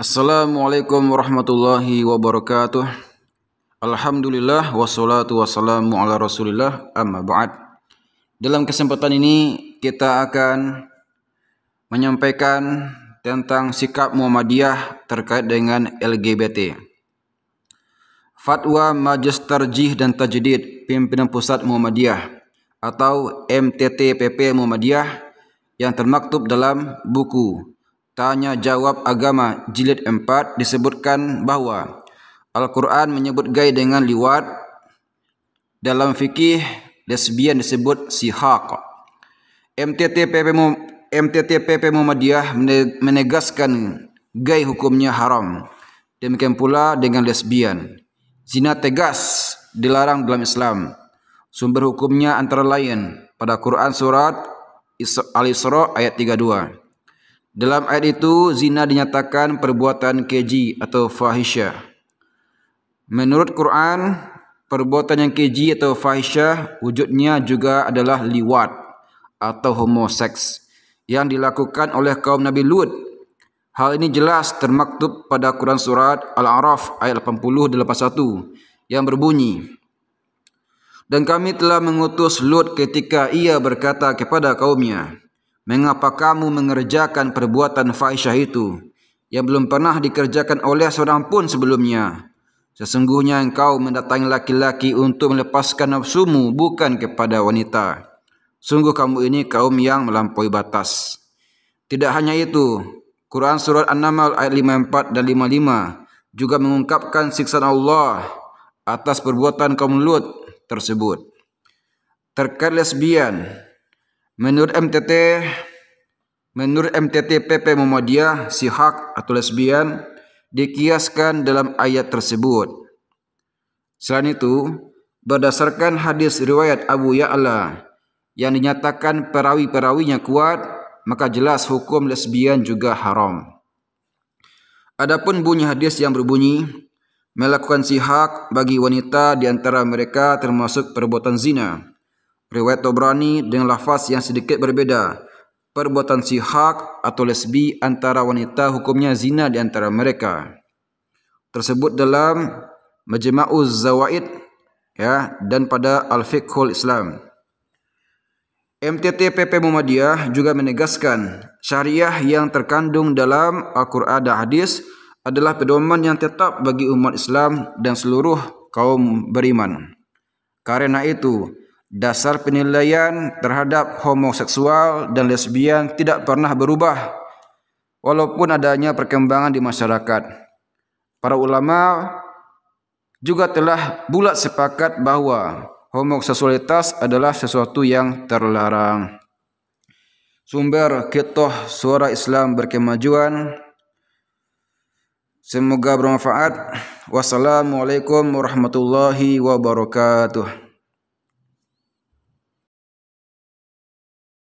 Assalamualaikum warahmatullahi wabarakatuh. Alhamdulillah wassalatu wassalamu ala Rasulillah amma ba'd. Dalam kesempatan ini kita akan menyampaikan tentang sikap Muhammadiyah terkait dengan LGBT. Fatwa Majlis Tarjih dan Tajdid Pimpinan Pusat Muhammadiyah atau MTTPP Muhammadiyah yang termaktub dalam buku Tanya jawab agama jilid 4 disebutkan bahawa Al-Quran menyebut gay dengan liwat dalam fikih lesbian disebut sihaq. MTTPP MTTPP Muhammadiyah menegaskan gay hukumnya haram. Demikian pula dengan lesbian. Zina tegas dilarang dalam Islam. Sumber hukumnya antara lain pada Quran surat Al-Isra ayat 32. Dalam ayat itu, zina dinyatakan perbuatan keji atau fahisyah. Menurut Quran, perbuatan yang keji atau fahisyah wujudnya juga adalah liwat atau homoseks yang dilakukan oleh kaum Nabi Lut. Hal ini jelas termaktub pada Quran Surat Al-A'raf ayat 80-81 yang berbunyi Dan kami telah mengutus Lut ketika ia berkata kepada kaumnya Mengapa kamu mengerjakan perbuatan fahisyah itu yang belum pernah dikerjakan oleh seorang pun sebelumnya? Sesungguhnya engkau mendatangi laki-laki untuk melepaskan nafsumu bukan kepada wanita. Sungguh kamu ini kaum yang melampaui batas. Tidak hanya itu, Quran Surat an naml ayat 54 dan 55 juga mengungkapkan siksaan Allah atas perbuatan kaum Lut tersebut. Terkait lesbian, Menurut MTT menurut MTT PP Muhammadiyah si hak atau lesbian dikiaskan dalam ayat tersebut. Selain itu, berdasarkan hadis riwayat Abu Ya'la yang dinyatakan perawi-perawinya kuat, maka jelas hukum lesbian juga haram. Adapun bunyi hadis yang berbunyi melakukan sihak bagi wanita di antara mereka termasuk perbuatan zina. Riwayat Tobrani dengan lafaz yang sedikit berbeda. Perbuatan sihak atau lesbi antara wanita hukumnya zina di antara mereka. Tersebut dalam Majma'uz Zawaid ya dan pada Al-Fiqhul Islam. MTT PP Muhammadiyah juga menegaskan syariah yang terkandung dalam Al-Quran dan Hadis adalah pedoman yang tetap bagi umat Islam dan seluruh kaum beriman. Karena itu, Dasar penilaian terhadap homoseksual dan lesbian tidak pernah berubah walaupun adanya perkembangan di masyarakat. Para ulama juga telah bulat sepakat bahawa homoseksualitas adalah sesuatu yang terlarang. Sumber Ketoh Suara Islam Berkemajuan Semoga bermanfaat. Wassalamualaikum warahmatullahi wabarakatuh.